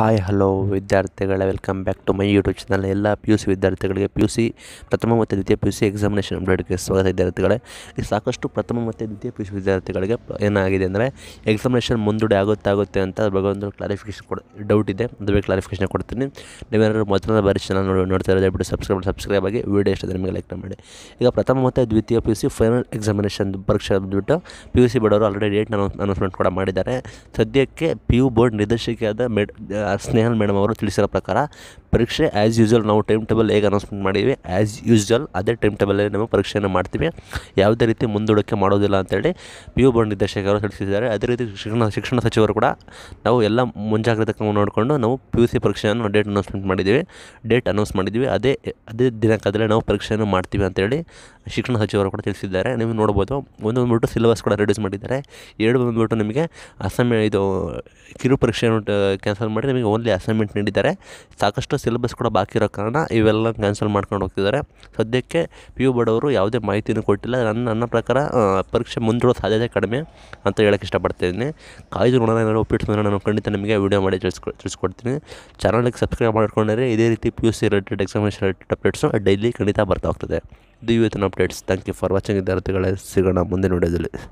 hi hello ವಿದ್ಯಾರ್ಥಿಗಳ welcome back to my YouTube channel ಎಲ್ಲ P U C ವಿದ್ಯಾರ್ಥಿಗಳಿಗೆ P U C ಪ್ರಥಮ ಮತ್ತು ದ್ವಿತೀಯ ಪಿ ಯು ಸಿ ಎಕ್ಸಾಮಿನೇಷನ್ ಅಪ್ಡೇಟ್ಗೆ ಸ್ವಾಗತ ವಿದ್ಯಾರ್ಥಿಗಳೇ ಈ ಸಾಕಷ್ಟು ಪ್ರಥಮ ಮತ್ತು ದ್ವಿತೀಯ ಪಿ ಯು ಸಿ ವಿದ್ಯಾರ್ಥಿಗಳಿಗೆ ಏನಾಗಿದೆ ಅಂದರೆ ಎಕ್ಸಾಮಿನೇಷನ್ ಮುಂದೂಡಿ ಆಗುತ್ತೆ ಅಂತ ಅದ್ರ ಬಗ್ಗೆ ಒಂದು ಕ್ಲಾರಿಫಿಕೇಶನ್ ಕೊಡ ಡೌಟ್ ಇದೆ ಅದ್ರ ಬಗ್ಗೆ ಕ್ಲಾರಿಫಿಕೇಶನ್ ಕೊಡ್ತೀನಿ ನೀವೇನಾದರೂ ಮೊದಲನೇ ಬಾರಿ ಚಾನಲ್ ನೋಡಿ ನೋಡ್ತಾ ಇರೋದು ಬಿಟ್ಟು ಸಬ್ಸ್ಕ್ರೈಬ್ ಸಬ್ಸ್ಕ್ರೈಬ್ ಆಗಿ ವೀಡಿಯೋ ಇಷ್ಟ ನಿಮಗೆ ಲೈಕ್ ಮಾಡಿ ಈಗ ಪ್ರಥಮ ಮತ್ತು ದ್ವಿತೀಯ P U C final examination ಪರೀಕ್ಷೆ ಬಂದುಬಿಟ್ಟು ಪಿ ಯು ಸಿ ಬಡವರು ಆಲ್ರೆಡಿ ಡೇಟ್ ಅನೌನ್ಸ್ಮೆಂಟ್ ಕೂಡ ಮಾಡಿದ್ದಾರೆ ಸದ್ಯಕ್ಕೆ ಪಿ ಯು ಬೋರ್ಡ್ ನಿರ್ದೇಶಕಿಯಾದ ಮೆಡ್ ಸ್ನೇಹಲ್ ಮೇಡಮ್ ಅವರು ತಿಳಿಸಿರೋ ಪ್ರಕಾರ ಪರೀಕ್ಷೆ ಆ್ಯಸ್ ಯೂಸ್ವಲ್ ನಾವು ಟೈಮ್ ಟೇಬಲ್ ಹೇಗೆ ಅನೌನ್ಸ್ಮೆಂಟ್ ಮಾಡಿದ್ವಿ ಆ್ಯಸ್ ಯೂಸ್ವಲ್ ಅದೇ ಟೈಮ್ ಟೇಬಲಲ್ಲಿ ನಾವು ಪರೀಕ್ಷೆಯನ್ನು ಮಾಡ್ತೀವಿ ಯಾವುದೇ ರೀತಿ ಮುಂದೂಡಿಕೆ ಮಾಡೋದಿಲ್ಲ ಅಂತೇಳಿ ಪಿ ಯು ಬೋರ್ಡ್ ನಿರ್ದೇಶಕರು ತಿಳಿಸಿದ್ದಾರೆ ಅದೇ ರೀತಿ ಶಿಕ್ಷಣ ಶಿಕ್ಷಣ ಸಚಿವರು ಕೂಡ ನಾವು ಎಲ್ಲ ಮುಂಜಾಗ್ರತೆ ಕ್ರಮ ನೋಡಿಕೊಂಡು ನಾವು ಪಿ ಯು ಸಿ ಪರೀಕ್ಷೆಯನ್ನು ಡೇಟ್ ಅನೌನ್ಸ್ಮೆಂಟ್ ಮಾಡಿದ್ದೀವಿ ಡೇಟ್ ಅನೌನ್ಸ್ ಮಾಡಿದ್ದೀವಿ ಅದೇ ಅದೇ ದಿನಾಂಕದಲ್ಲಿ ನಾವು ಪರೀಕ್ಷೆಯನ್ನು ಮಾಡ್ತೀವಿ ಅಂತೇಳಿ ಶಿಕ್ಷಣ ಸಚಿವರು ಕೂಡ ತಿಳಿಸಿದ್ದಾರೆ ನೀವು ನೋಡ್ಬೋದು ಒಂದು ಬಿಟ್ಟು ಸಿಲೆಬಸ್ ಕೂಡ ರೆಡ್ಯೂಸ್ ಮಾಡಿದ್ದಾರೆ ಎರಡು ಬಂದುಬಿಟ್ಟು ನಿಮಗೆ ಅಸೈನ್ಮೆಂಟ್ ಇದು ಕಿರು ಪರೀಕ್ಷೆಯನ್ನು ಕ್ಯಾನ್ಸಲ್ ಮಾಡಿ ನಿಮಗೆ ಓನ್ಲಿ ಅಸೈನ್ಮೆಂಟ್ ನೀಡಿದ್ದಾರೆ ಸಾಕಷ್ಟು ಸಿಲೆಬಸ್ ಕೂಡ ಬಾಕಿ ಇರೋ ಕಾರಣ ಇವೆಲ್ಲ ಕ್ಯಾನ್ಸಲ್ ಮಾಡ್ಕೊಂಡು ಹೋಗ್ತಿದ್ದಾರೆ ಸದ್ಯಕ್ಕೆ ಪಿ ಯು ಬಡವರು ಯಾವುದೇ ಮಾಹಿತಿನೂ ಕೊಟ್ಟಿಲ್ಲ ನನ್ನ ನನ್ನ ಪ್ರಕಾರ ಪರೀಕ್ಷೆ ಮುಂದೂಡೋ ಸಾಧ್ಯತೆ ಕಡಿಮೆ ಅಂತ ಹೇಳಕ್ಕೆ ಇಷ್ಟಪಡ್ತಿದ್ದೀನಿ ಕಾಯ್ದು ನೋಡೋಣ ಏನಾದರೂ ಒಪ್ಪಿಟ್ಟು ನಾನು ಖಂಡಿತ ನಿಮಗೆ ವಿಡಿಯೋ ಮಾಡಿ ತಿಳಿಸ್ಕೊ ತಿಳಿಸ್ಕೊಡ್ತೀನಿ ಚಾನಲ್ಗೆ ಸಬ್ಸ್ಕ್ರೈಬ್ ಮಾಡ್ಕೊಂಡ್ರೆ ಇದೇ ರೀತಿ P U C related examination related updates daily ಖಂಡಿತ ಬರ್ತಾ ಹೋಗ್ತದೆ ಇದು ಇವತ್ತಿನ updates thank you for watching ವಿದ್ಯಾರ್ಥಿಗಳೇ ಸಿಗೋಣ ಮುಂದಿನ ವಿಡಿಯೋದಲ್ಲಿ